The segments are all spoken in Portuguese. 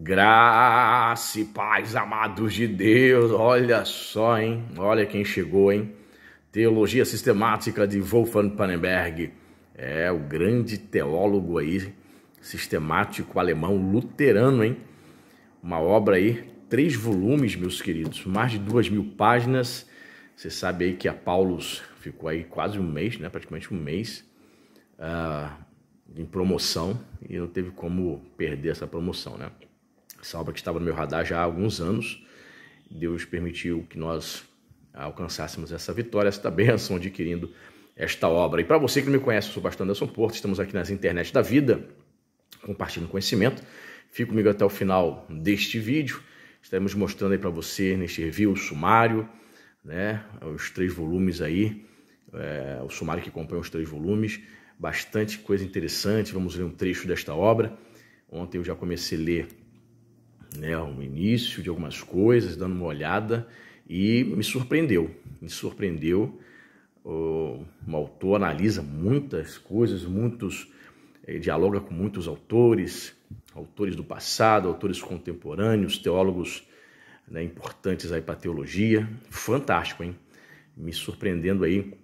Graça e paz, amados de Deus. Olha só, hein? Olha quem chegou, hein? Teologia sistemática de Wolfgang Pannenberg. É o grande teólogo aí, sistemático alemão luterano, hein? Uma obra aí, três volumes, meus queridos, mais de duas mil páginas. Você sabe aí que a Paulus ficou aí quase um mês, né? Praticamente um mês uh, em promoção e não teve como perder essa promoção, né? Essa obra que estava no meu radar já há alguns anos. Deus permitiu que nós alcançássemos essa vitória, essa bênção, adquirindo esta obra. E para você que não me conhece, eu sou Bastião Anderson Porto, estamos aqui nas internet da vida, compartilhando conhecimento. Fique comigo até o final deste vídeo. Estaremos mostrando aí para você, neste review, o sumário, né? os três volumes aí, é, o sumário que acompanha os três volumes. Bastante coisa interessante, vamos ler um trecho desta obra. Ontem eu já comecei a ler né, um início de algumas coisas, dando uma olhada e me surpreendeu. Me surpreendeu. O, o autor analisa muitas coisas, muitos eh, dialoga com muitos autores, autores do passado, autores contemporâneos, teólogos né, importantes aí para teologia. Fantástico, hein? Me surpreendendo aí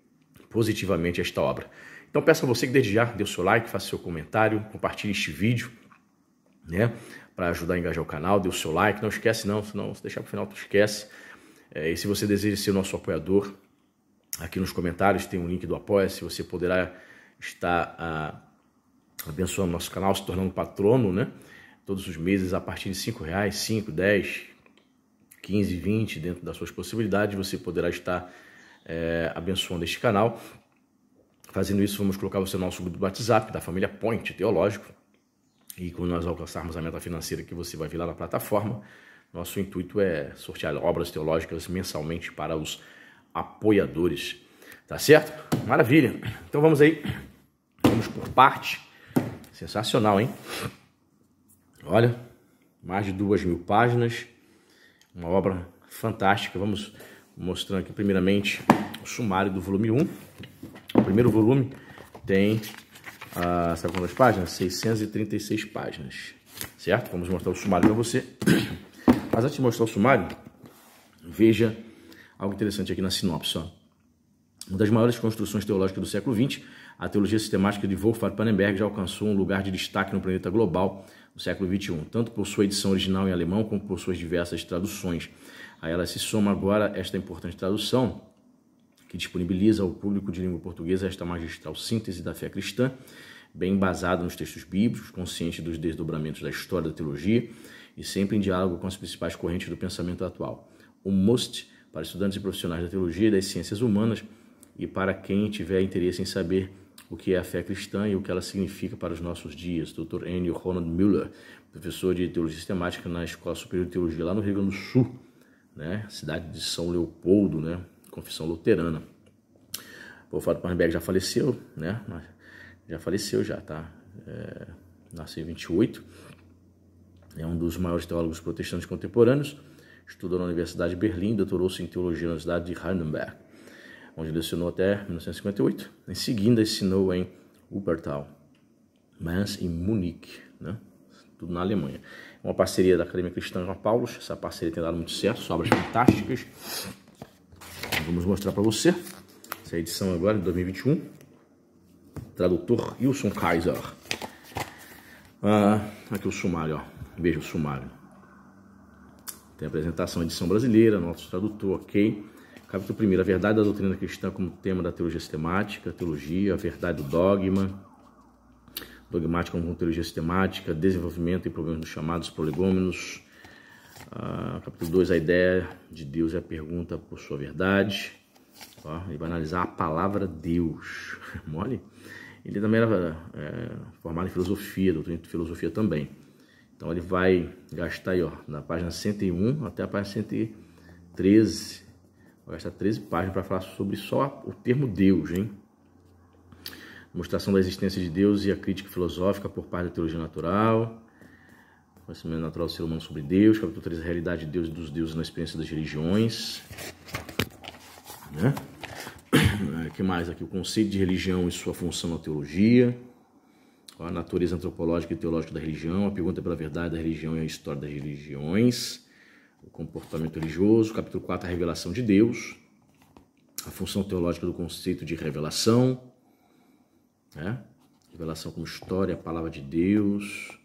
positivamente esta obra. Então peço a você que desde já dê o seu like, faça seu comentário, compartilhe este vídeo, né? para ajudar a engajar o canal, dê o seu like, não esquece não, senão se deixar para o final tu esquece. É, e se você deseja ser nosso apoiador, aqui nos comentários tem um link do Apoia-se, você poderá estar ah, abençoando nosso canal, se tornando patrono, né? Todos os meses a partir de cinco reais, 5, 10, 15, 20, dentro das suas possibilidades, você poderá estar é, abençoando este canal. Fazendo isso, vamos colocar você no nosso grupo do WhatsApp, da família Point Teológico, e quando nós alcançarmos a meta financeira que você vai vir lá na plataforma, nosso intuito é sortear obras teológicas mensalmente para os apoiadores. Tá certo? Maravilha. Então vamos aí. Vamos por parte. Sensacional, hein? Olha, mais de duas mil páginas. Uma obra fantástica. Vamos mostrando aqui primeiramente o sumário do volume 1. O primeiro volume tem ah, sabe quantas páginas? 636 páginas, certo? Vamos mostrar o sumário para você. Mas antes de mostrar o sumário, veja algo interessante aqui na sinopse. Ó. Uma das maiores construções teológicas do século XX, a teologia sistemática de Wolfgang Pannenberg já alcançou um lugar de destaque no planeta global no século XXI, tanto por sua edição original em alemão como por suas diversas traduções. A ela se soma agora esta importante tradução que disponibiliza ao público de língua portuguesa esta magistral síntese da fé cristã, bem baseada nos textos bíblicos, consciente dos desdobramentos da história da teologia e sempre em diálogo com as principais correntes do pensamento atual. O MOST, para estudantes e profissionais da teologia e das ciências humanas, e para quem tiver interesse em saber o que é a fé cristã e o que ela significa para os nossos dias. Dr. N. Ronald Müller, professor de teologia sistemática na Escola Superior de Teologia, lá no Rio Grande do Sul, né? cidade de São Leopoldo, né? confissão luterana. O Fábio Parnberg já faleceu, né? Já faleceu já, tá? É, nasceu em 28. É um dos maiores teólogos protestantes contemporâneos. Estudou na Universidade de Berlim, doutorou-se em teologia na Universidade de Heidelberg, onde lecionou até 1958. Em seguida, ensinou em Wuppertal, Mans e Munique, né? Tudo na Alemanha. Uma parceria da Academia Cristã com a Paulus. Essa parceria tem dado muito certo, obras fantásticas. Vamos mostrar para você essa é edição agora de 2021. Tradutor Wilson Kaiser. Ah, aqui o sumário, ó. Veja o sumário. Tem a apresentação, edição brasileira, nosso tradutor, ok? Capítulo 1, a verdade da doutrina cristã como tema da teologia sistemática, teologia, a verdade do dogma, dogmática como teologia sistemática, desenvolvimento e problemas dos chamados prolegômenos, ah, capítulo 2, a ideia de Deus é a pergunta por sua verdade. Ó, tá? ele vai analisar a palavra Deus. Mole? Ele também era é, formado em filosofia, doutor em filosofia também. Então ele vai gastar aí, ó, na página 101 até a página 113. Vai gastar 13 páginas para falar sobre só o termo Deus, hein? Mostração da existência de Deus e a crítica filosófica por parte da teologia natural. Conhecimento natural do ser humano sobre Deus, capítulo 3, a realidade de Deus e dos deuses na experiência das religiões. Né? que mais aqui? O conceito de religião e sua função na teologia. A natureza antropológica e teológica da religião, a pergunta pela verdade da religião e a história das religiões, o comportamento religioso, capítulo 4, a revelação de Deus, a função teológica do conceito de revelação, né? revelação como história, a palavra de Deus,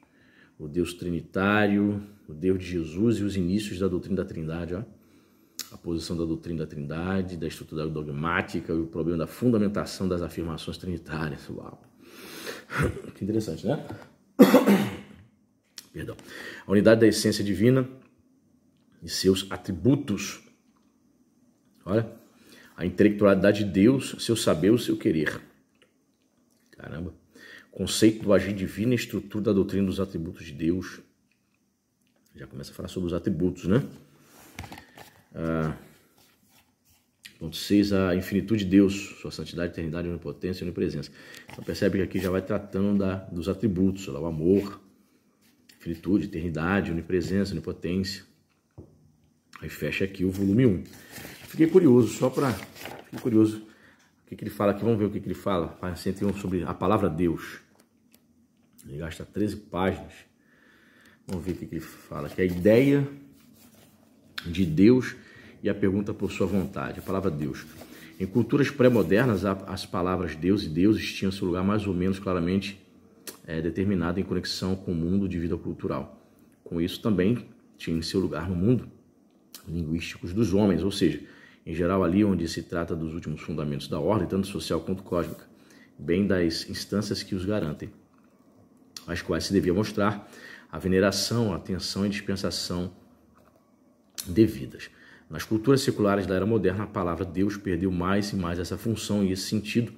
o Deus trinitário, o Deus de Jesus e os inícios da doutrina da Trindade, ó. a posição da doutrina da Trindade, da estrutura dogmática e o problema da fundamentação das afirmações trinitárias. Uau! Que interessante, né? Perdão. A unidade da essência divina e seus atributos. Olha, a intelectualidade de Deus, seu saber, o seu querer. Caramba conceito do agir divino e estrutura da doutrina dos atributos de Deus. Já começa a falar sobre os atributos, né? Ah, ponto 6, a infinitude de Deus, sua santidade, eternidade, onipotência e onipresença. Então percebe que aqui já vai tratando da, dos atributos, lá, o amor, infinitude, eternidade, onipresença, onipotência. Aí fecha aqui o volume 1. Fiquei curioso, só para. Fiquei curioso. O que, que, ele fala aqui? Vamos ver o que, que ele fala. Para sobre a palavra Deus. Ele gasta 13 páginas. Vamos ver o que ele fala. Que é a ideia de Deus e a pergunta por sua vontade. A palavra Deus. Em culturas pré-modernas, as palavras Deus e deuses tinham seu lugar mais ou menos claramente é, determinado em conexão com o mundo de vida cultural. Com isso, também tinha seu lugar no mundo linguísticos dos homens, ou seja, em geral ali onde se trata dos últimos fundamentos da ordem, tanto social quanto cósmica, bem das instâncias que os garantem às quais se devia mostrar a veneração, a atenção e dispensação devidas. Nas culturas seculares da era moderna, a palavra Deus perdeu mais e mais essa função e esse sentido,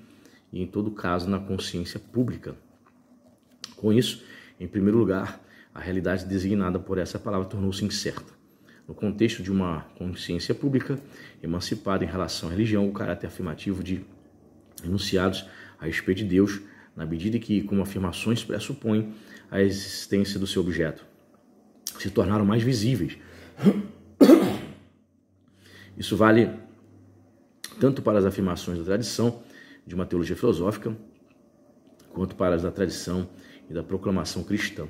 e em todo caso na consciência pública. Com isso, em primeiro lugar, a realidade designada por essa palavra tornou-se incerta. No contexto de uma consciência pública emancipada em relação à religião, o caráter afirmativo de enunciados a respeito de Deus na medida que, como afirmações pressupõem a existência do seu objeto, se tornaram mais visíveis. Isso vale tanto para as afirmações da tradição de uma teologia filosófica, quanto para as da tradição e da proclamação cristã.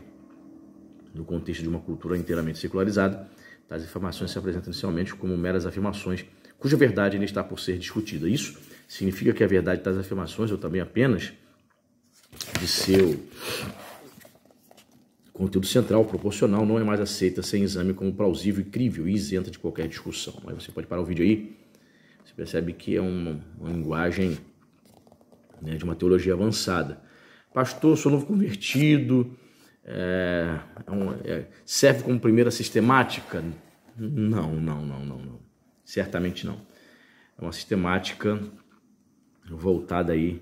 No contexto de uma cultura inteiramente secularizada, tais afirmações se apresentam inicialmente como meras afirmações cuja verdade ainda está por ser discutida. Isso significa que a verdade das afirmações, ou também apenas de seu conteúdo central proporcional não é mais aceita sem exame como plausível e crível e isenta de qualquer discussão. Mas você pode parar o vídeo aí, você percebe que é uma, uma linguagem né, de uma teologia avançada. Pastor, sou novo convertido, é, é um, é, serve como primeira sistemática? Não, não, não, não, não. Certamente não. É uma sistemática voltada aí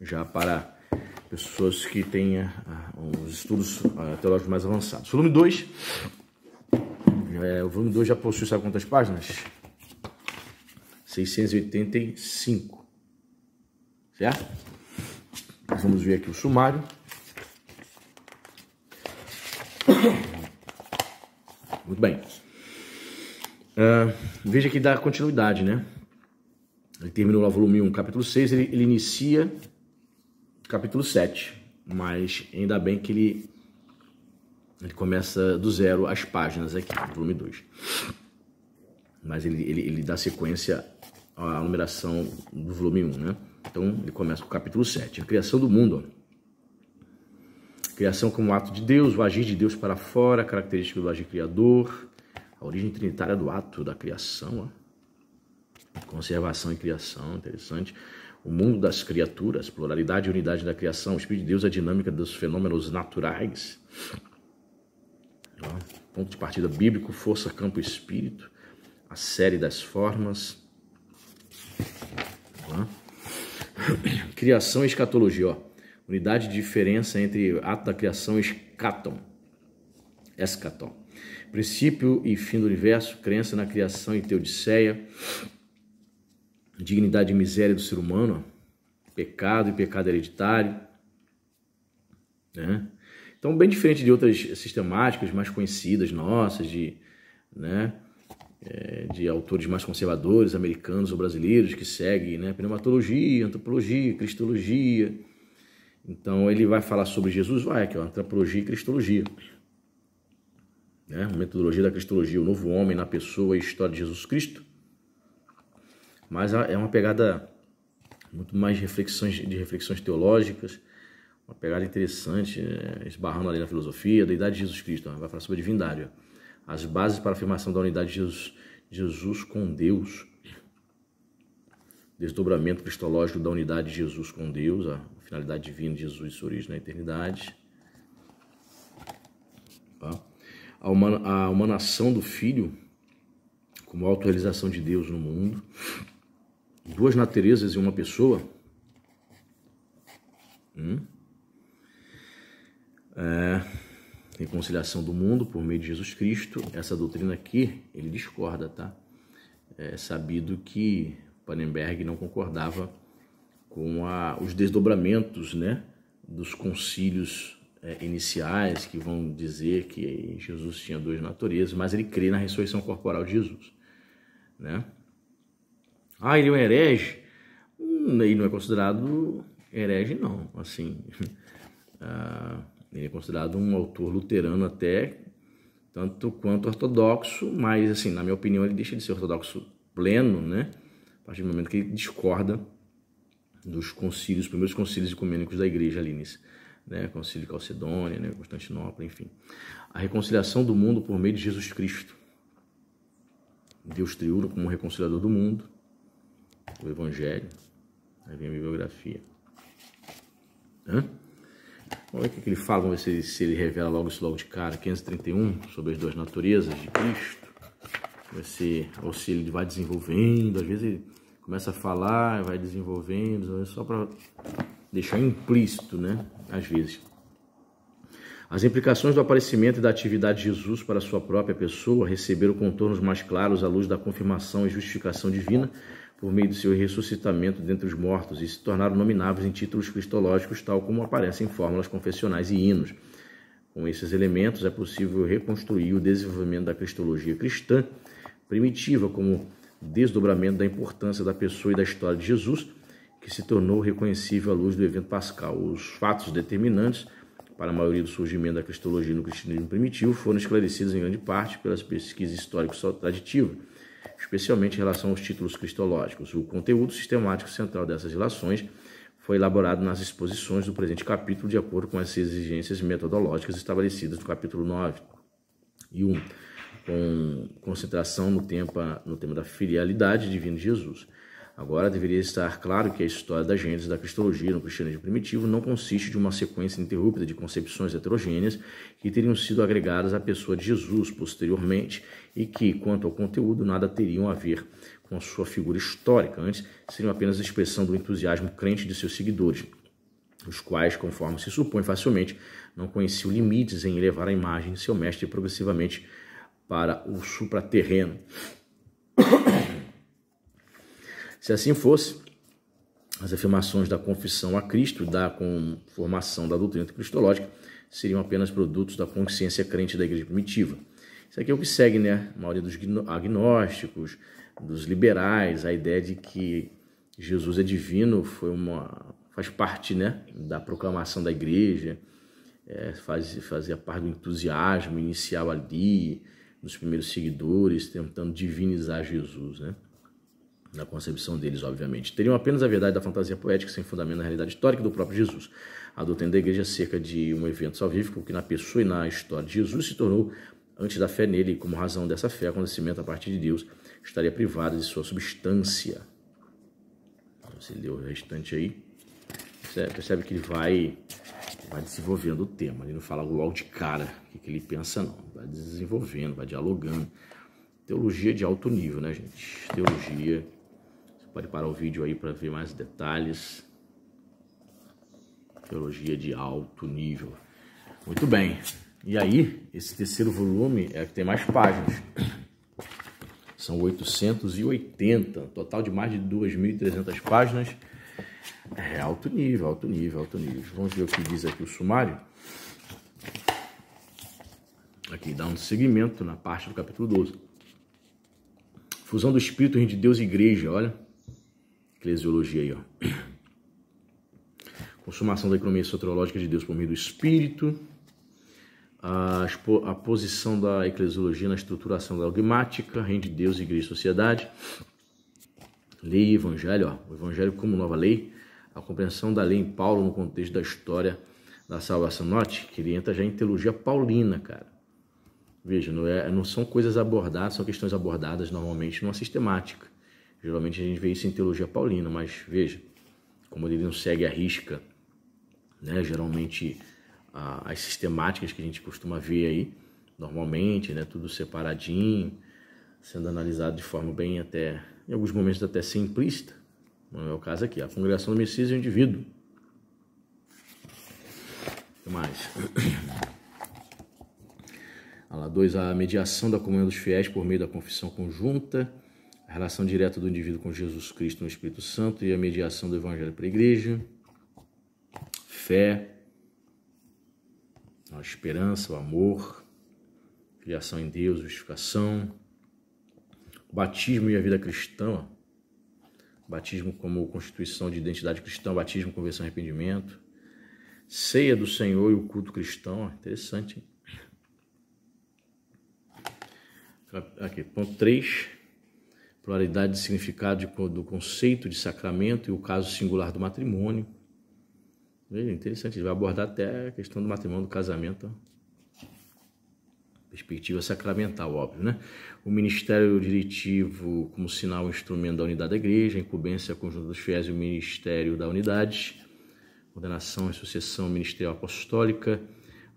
já para pessoas que tenham os ah, estudos ah, teológicos mais avançados. Volume 2, é, o volume 2 já possui, sabe quantas páginas? 685, certo? vamos ver aqui o sumário. Muito bem. Uh, veja que dá continuidade, né? Ele terminou lá o volume 1, capítulo 6, ele, ele inicia capítulo 7, mas ainda bem que ele, ele começa do zero as páginas aqui, volume 2. Mas ele, ele, ele dá sequência à numeração do volume 1, né? Então ele começa com o capítulo 7, a criação do mundo. Criação como ato de Deus, o agir de Deus para fora, característica do agir criador, a origem trinitária do ato da criação, ó. conservação e criação, interessante o mundo das criaturas, pluralidade e unidade da criação, o Espírito de Deus, a dinâmica dos fenômenos naturais, ponto de partida bíblico, força, campo, espírito, a série das formas, criação e escatologia, ó. unidade de diferença entre ato da criação e escatom, escatom, princípio e fim do universo, crença na criação e teodiceia, dignidade e miséria do ser humano, ó, pecado e pecado hereditário. Né? Então, bem diferente de outras sistemáticas mais conhecidas nossas, de, né, é, de autores mais conservadores, americanos ou brasileiros, que seguem né, pneumatologia, antropologia, cristologia. Então, ele vai falar sobre Jesus, vai aqui, ó, antropologia e cristologia. Né? Metodologia da cristologia, o novo homem na pessoa e história de Jesus Cristo mas é uma pegada muito mais reflexões, de reflexões teológicas, uma pegada interessante, né? esbarrando ali na filosofia, da idade de Jesus Cristo. Né? Vai falar sobre a divindade. Ó. As bases para a afirmação da unidade de Jesus, Jesus com Deus. Desdobramento cristológico da unidade de Jesus com Deus, a finalidade divina de Jesus e sua origem na eternidade. Tá? A, humana, a humanação do Filho como a autorização de Deus no mundo duas naturezas em uma pessoa. Hum? É, reconciliação do mundo por meio de Jesus Cristo. Essa doutrina aqui, ele discorda, tá? É sabido que Panenberg não concordava com a, os desdobramentos, né? Dos concílios é, iniciais que vão dizer que Jesus tinha duas naturezas, mas ele crê na ressurreição corporal de Jesus, né? Ah, ele é um herege? Hum, ele não é considerado herege, não. Assim, ah, ele é considerado um autor luterano até, tanto quanto ortodoxo, mas, assim, na minha opinião, ele deixa de ser ortodoxo pleno, né? A partir do momento que ele discorda dos concílios, os primeiros concílios ecumênicos da igreja ali nesse, né, concílio Calcedônia, né, Constantinopla, enfim. A reconciliação do mundo por meio de Jesus Cristo. Deus triunfa como reconciliador do mundo o Evangelho, aí vem a bibliografia. Hã? Vamos ver o que é ele fala, vamos ver se, ele revela logo isso logo de cara. 531, sobre as duas naturezas de Cristo. ou auxílio ele vai desenvolvendo, às vezes ele começa a falar, vai desenvolvendo, só para deixar implícito, né? Às vezes. As implicações do aparecimento e da atividade de Jesus para a sua própria pessoa receberam contornos mais claros à luz da confirmação e justificação divina por meio do seu ressuscitamento dentre os mortos e se tornaram nomináveis em títulos cristológicos, tal como aparecem em fórmulas confessionais e hinos. Com esses elementos é possível reconstruir o desenvolvimento da cristologia cristã primitiva como desdobramento da importância da pessoa e da história de Jesus, que se tornou reconhecível à luz do evento pascal. Os fatos determinantes para a maioria do surgimento da cristologia no cristianismo primitivo foram esclarecidos em grande parte pelas pesquisas históricas traditivas especialmente em relação aos títulos cristológicos. O conteúdo sistemático central dessas relações foi elaborado nas exposições do presente capítulo de acordo com as exigências metodológicas estabelecidas no capítulo 9 e 1, com concentração no, no tema da filialidade divina de Jesus. Agora deveria estar claro que a história da Gênesis da cristologia no cristianismo primitivo não consiste de uma sequência ininterrupta de concepções heterogêneas que teriam sido agregadas à pessoa de Jesus posteriormente e que, quanto ao conteúdo, nada teriam a ver com a sua figura histórica, antes seriam apenas expressão do entusiasmo crente de seus seguidores, os quais, conforme se supõe facilmente, não conheciam limites em elevar a imagem de seu mestre progressivamente para o supraterreno. Se assim fosse, as afirmações da confissão a Cristo, da conformação da doutrina cristológica, seriam apenas produtos da consciência crente da igreja primitiva. Isso aqui é o que segue, né? A maioria dos agnósticos, dos liberais, a ideia de que Jesus é divino foi uma faz parte, né, da proclamação da igreja, é, faz, fazia parte do entusiasmo inicial ali, dos primeiros seguidores, tentando divinizar Jesus, né? na concepção deles, obviamente. Teriam apenas a verdade da fantasia poética sem fundamento na realidade histórica do próprio Jesus, adotando a igreja é cerca de um evento salvífico que na pessoa e na história de Jesus se tornou antes da fé nele, e como razão dessa fé, acontecimento a partir de Deus estaria privado de sua substância. Tá, você leu o restante aí, você percebe que ele vai, vai desenvolvendo o tema, ele não fala logo de cara o que ele pensa não, vai desenvolvendo, vai dialogando. Teologia de alto nível, né gente? Teologia Pode parar o vídeo aí para ver mais detalhes. Teologia de alto nível. Muito bem. E aí, esse terceiro volume é que tem mais páginas. São 880, total de mais de 2.300 páginas. É alto nível, alto nível, alto nível. Vamos ver o que diz aqui o sumário. Aqui dá um seguimento na parte do capítulo 12. Fusão do Espírito de Deus e Igreja, olha. Eclesiologia aí, ó. Consumação da economia soteriológica de Deus por meio do Espírito. A, a posição da eclesiologia na estruturação da dogmática, reino de Deus, igreja e sociedade. Lei e evangelho, ó. O evangelho como nova lei. A compreensão da lei em Paulo no contexto da história da salvação. Note que ele entra já em teologia paulina, cara. Veja, não, é, não são coisas abordadas, são questões abordadas normalmente numa sistemática. Geralmente a gente vê isso em teologia paulina, mas veja, como ele não segue a risca, né? Geralmente a, as sistemáticas que a gente costuma ver aí, normalmente, né? Tudo separadinho, sendo analisado de forma bem até, em alguns momentos até simplista. Não é o caso aqui. A congregação do Messias é um indivíduo. O que mais? Olha lá, dois, a mediação da comunhão dos fiéis por meio da confissão conjunta relação direta do indivíduo com Jesus Cristo no Espírito Santo e a mediação do Evangelho para a igreja, fé, a esperança, o amor, criação em Deus, justificação, batismo e a vida cristã, batismo como constituição de identidade cristã, batismo, conversão e arrependimento, ceia do Senhor e o culto cristão, interessante, hein? Aqui, ponto 3 pluralidade de significado de, do conceito de sacramento e o caso singular do matrimônio. Veja, interessante, ele vai abordar até a questão do matrimônio, do casamento. Perspectiva sacramental, óbvio, né? O ministério diretivo como sinal instrumento da unidade da igreja, a incumbência conjunta dos fiéis e o ministério da unidade, ordenação e sucessão ministerial apostólica,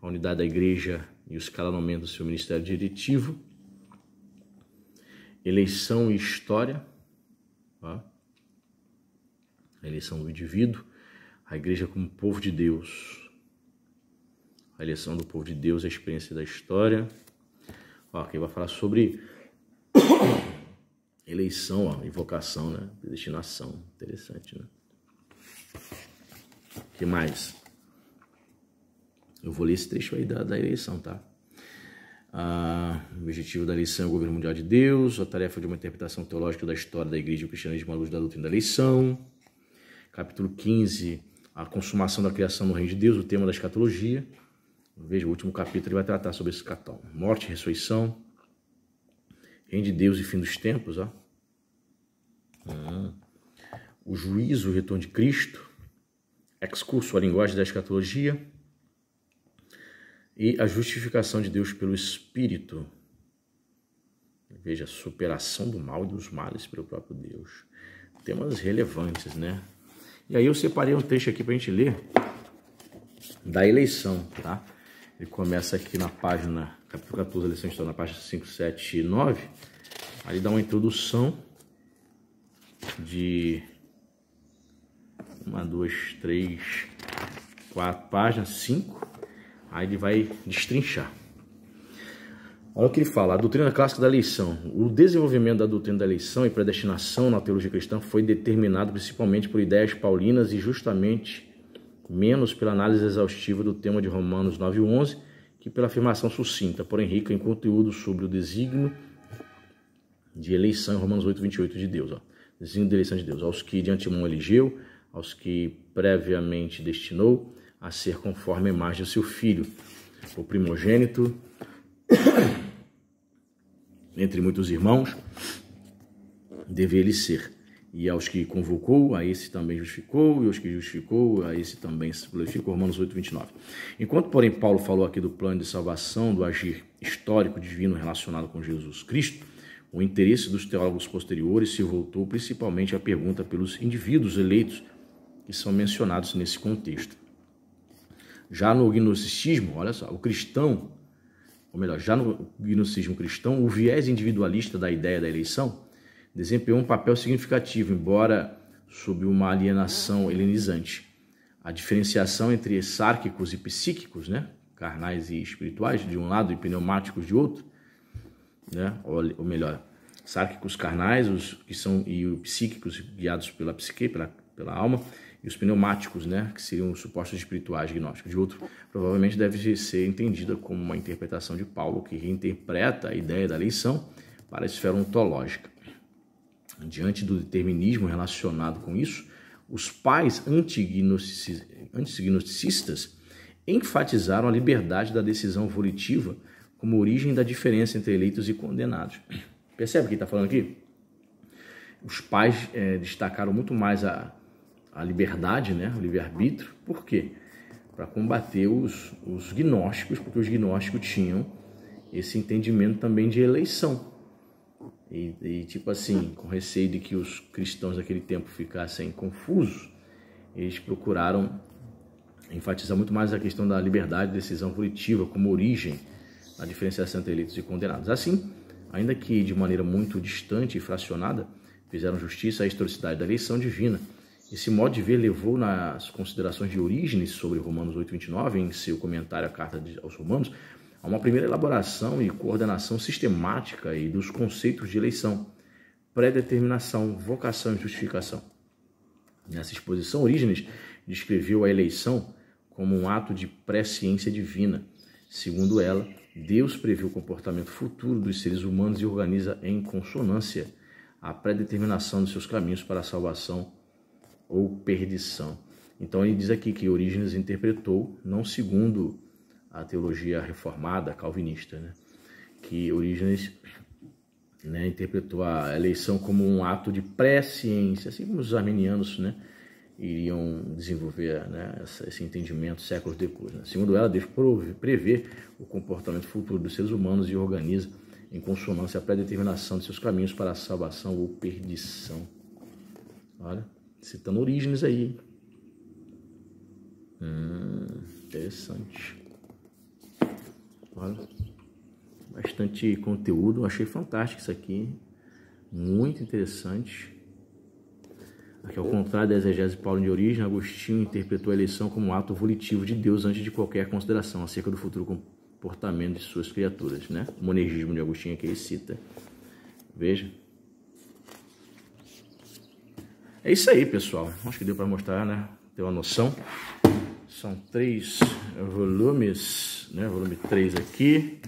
a unidade da igreja e o escalonamento do seu ministério diretivo eleição e história, tá? a eleição do indivíduo, a igreja como povo de Deus, a eleição do povo de Deus, a experiência da história. Ó, aqui vai falar sobre eleição, ó, invocação, né? predestinação, interessante, né? O que mais? Eu vou ler esse trecho aí da, da eleição, tá? Ah, o objetivo da lição é o governo mundial de Deus, a tarefa de uma interpretação teológica da história da igreja e do cristianismo à luz da doutrina da lição. Capítulo 15, a consumação da criação no reino de Deus, o tema da escatologia. Veja, o último capítulo ele vai tratar sobre esse catálogo. Morte, ressurreição, reino de Deus e fim dos tempos. Ó. Ah. O juízo, o retorno de Cristo, excurso, a linguagem da escatologia e a justificação de Deus pelo Espírito. Veja, superação do mal e dos males pelo próprio Deus. Temas relevantes, né? E aí eu separei um trecho aqui para a gente ler da eleição, tá? Ele começa aqui na página, capítulo 14, eleição está na página 5, 7 e 9. Ali dá uma introdução de uma, duas, três, quatro páginas, cinco Aí ele vai destrinchar. Olha o que ele fala, a doutrina clássica da eleição. O desenvolvimento da doutrina da eleição e predestinação na teologia cristã foi determinado principalmente por ideias paulinas e justamente menos pela análise exaustiva do tema de Romanos 9 e 11 que pela afirmação sucinta, porém rica em conteúdo sobre o desígnio de eleição em Romanos 8, 28 de Deus. Ó. Desígnio de eleição de Deus, aos que de antemão elegeu, aos que previamente destinou, a ser conforme a imagem do seu filho, o primogênito, entre muitos irmãos, deve ele ser. E aos que convocou, a esse também justificou, e aos que justificou, a esse também se glorificou. Romanos 8, 29. Enquanto, porém, Paulo falou aqui do plano de salvação, do agir histórico divino relacionado com Jesus Cristo, o interesse dos teólogos posteriores se voltou principalmente à pergunta pelos indivíduos eleitos que são mencionados nesse contexto. Já no gnosticismo, olha só, o cristão, ou melhor, já no gnosticismo cristão, o viés individualista da ideia da eleição desempenhou um papel significativo, embora sob uma alienação helenizante. A diferenciação entre sárquicos e psíquicos, né, carnais e espirituais de um lado e pneumáticos de outro, né, ou melhor, sárquicos carnais, os que são e os psíquicos guiados pela psique, pela, pela alma, e os pneumáticos, né, que seriam os supostos espirituais gnósticos. De outro, provavelmente deve ser entendida como uma interpretação de Paulo que reinterpreta a ideia da eleição para a esfera ontológica. Diante do determinismo relacionado com isso, os pais antignosticistas enfatizaram a liberdade da decisão volitiva como origem da diferença entre eleitos e condenados. Percebe o que está falando aqui? Os pais é, destacaram muito mais a, a liberdade, né, o livre-arbítrio. Por quê? Para combater os, os gnósticos, porque os gnósticos tinham esse entendimento também de eleição. E, e, tipo assim, com receio de que os cristãos daquele tempo ficassem confusos, eles procuraram enfatizar muito mais a questão da liberdade de decisão punitiva como origem da diferenciação entre eleitos e condenados. Assim, ainda que de maneira muito distante e fracionada, fizeram justiça à historicidade da eleição divina esse modo de ver levou nas considerações de Orígenes sobre Romanos 8:29, em seu comentário à carta aos Romanos, a uma primeira elaboração e coordenação sistemática e dos conceitos de eleição, pré-determinação, vocação e justificação. Nessa exposição, Orígenes descreveu a eleição como um ato de presciência divina. Segundo ela, Deus prevê o comportamento futuro dos seres humanos e organiza em consonância a pré-determinação dos seus caminhos para a salvação ou perdição. Então ele diz aqui que Orígenes interpretou, não segundo a teologia reformada calvinista, né? que Orígenes né, interpretou a eleição como um ato de presciência, assim como os arminianos né, iriam desenvolver né, esse entendimento séculos depois. Né? Segundo ela, Deus prevê o comportamento futuro dos seres humanos e organiza em consonância a pré-determinação de seus caminhos para a salvação ou perdição. Olha. Citando origens aí. Hum, interessante. Olha, bastante conteúdo. Achei fantástico isso aqui. Muito interessante. Aqui, ao contrário da exegese Paulo de origem, Agostinho interpretou a eleição como um ato volitivo de Deus antes de qualquer consideração acerca do futuro comportamento de suas criaturas. Né? O monergismo de Agostinho que ele cita. Veja. É isso aí, pessoal. Acho que deu para mostrar, né? Ter uma noção. São três volumes, né? Volume 3 aqui,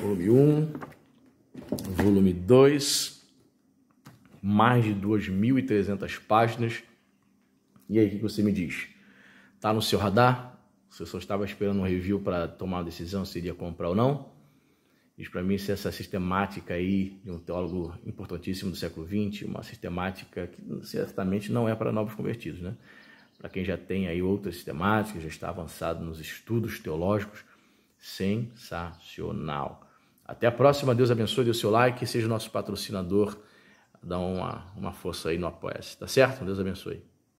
volume 1, volume 2, mais de 2.300 páginas. E aí, o que você me diz? Tá no seu radar? Você só estava esperando um review para tomar uma decisão se iria comprar ou não? Diz para mim se essa sistemática aí de um teólogo importantíssimo do século XX, uma sistemática que certamente não é para novos convertidos, né? Para quem já tem aí outras sistemáticas, já está avançado nos estudos teológicos, sensacional. Até a próxima, Deus abençoe, dê o seu like, seja nosso patrocinador, dá uma, uma força aí no Apoia-se, tá certo? Deus abençoe.